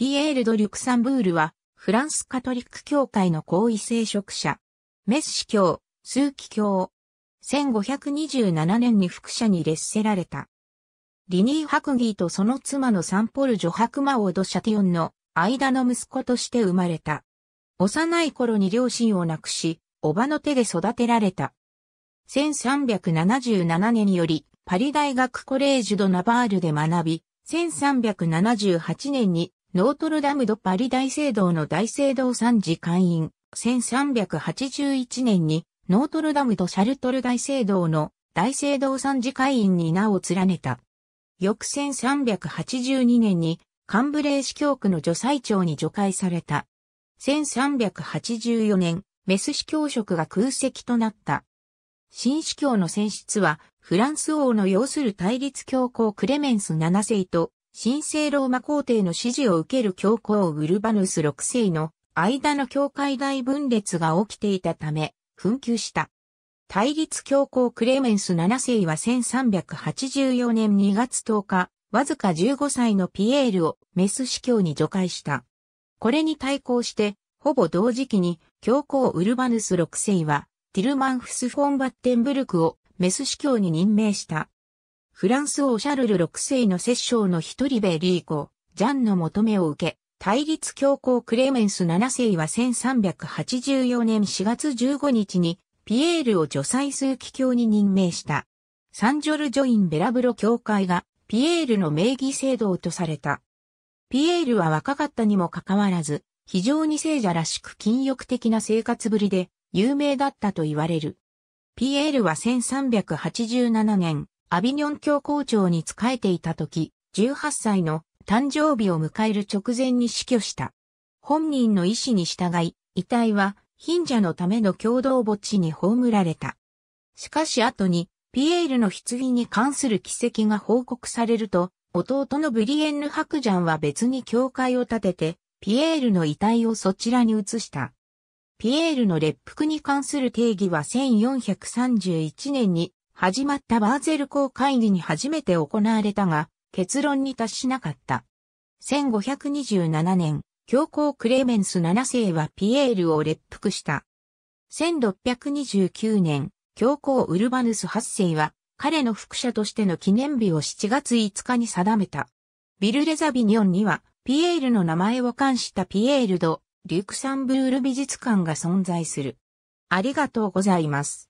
ピエール・ド・リュクサンブールは、フランスカトリック教会の高位聖職者、メッシ教、スーキ教、1527年に副社に列せられた。リニー・ハクギーとその妻のサンポル・ジョ・ハクマオード・シャティオンの間の息子として生まれた。幼い頃に両親を亡くし、おばの手で育てられた。1377年により、パリ大学コレージュ・ド・ナバールで学び、1378年にノートルダム・ド・パリ大聖堂の大聖堂参事会員、1381年に、ノートルダムとシャルトル大聖堂の大聖堂参事会員に名を連ねた。翌1382年に、カンブレー司教区の助裁長に除会された。1384年、メス司教職が空席となった。新司教の選出は、フランス王の要する対立教皇クレメンス7世と、神聖ローマ皇帝の指示を受ける教皇ウルバヌス6世の間の教会大分裂が起きていたため、紛糾した。対立教皇クレメンス7世は1384年2月10日、わずか15歳のピエールをメス司教に除外した。これに対抗して、ほぼ同時期に教皇ウルバヌス6世はティルマンフス・フォン・バッテンブルクをメス司教に任命した。フランス王シャルル6世の摂政の一人ベリーコ、ジャンの求めを受け、対立教皇クレメンス7世は1384年4月15日にピエールを除祭枢機卿に任命した。サンジョルジョイン・ベラブロ教会がピエールの名義制度とされた。ピエールは若かったにもかかわらず、非常に聖者らしく禁欲的な生活ぶりで有名だったと言われる。ピエールは1387年、アビニョン教皇庁に仕えていた時、18歳の誕生日を迎える直前に死去した。本人の意思に従い、遺体は貧者のための共同墓地に葬られた。しかし後に、ピエールの棺に関する奇跡が報告されると、弟のブリエンヌ・ハクジャンは別に教会を建てて、ピエールの遺体をそちらに移した。ピエールの列服に関する定義は1431年に始まったバーゼル公会議に初めて行われたが、結論に達しなかった。1527年、教皇クレメンス7世はピエールを列服した。1629年、教皇ウルバヌス8世は、彼の副者としての記念日を7月5日に定めた。ビルレザビニョンには、ピエールの名前を冠したピエールド・リュクサンブール美術館が存在する。ありがとうございます。